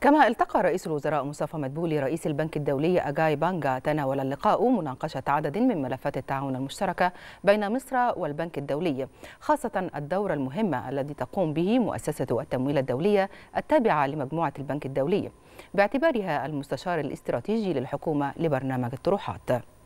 كما التقى رئيس الوزراء مصطفى مدبولي رئيس البنك الدولي أجاي بانجا تناول اللقاء مناقشة عدد من ملفات التعاون المشتركة بين مصر والبنك الدولي خاصة الدور المهم الذي تقوم به مؤسسة التمويل الدولية التابعة لمجموعة البنك الدولي باعتبارها المستشار الاستراتيجي للحكومة لبرنامج الطروحات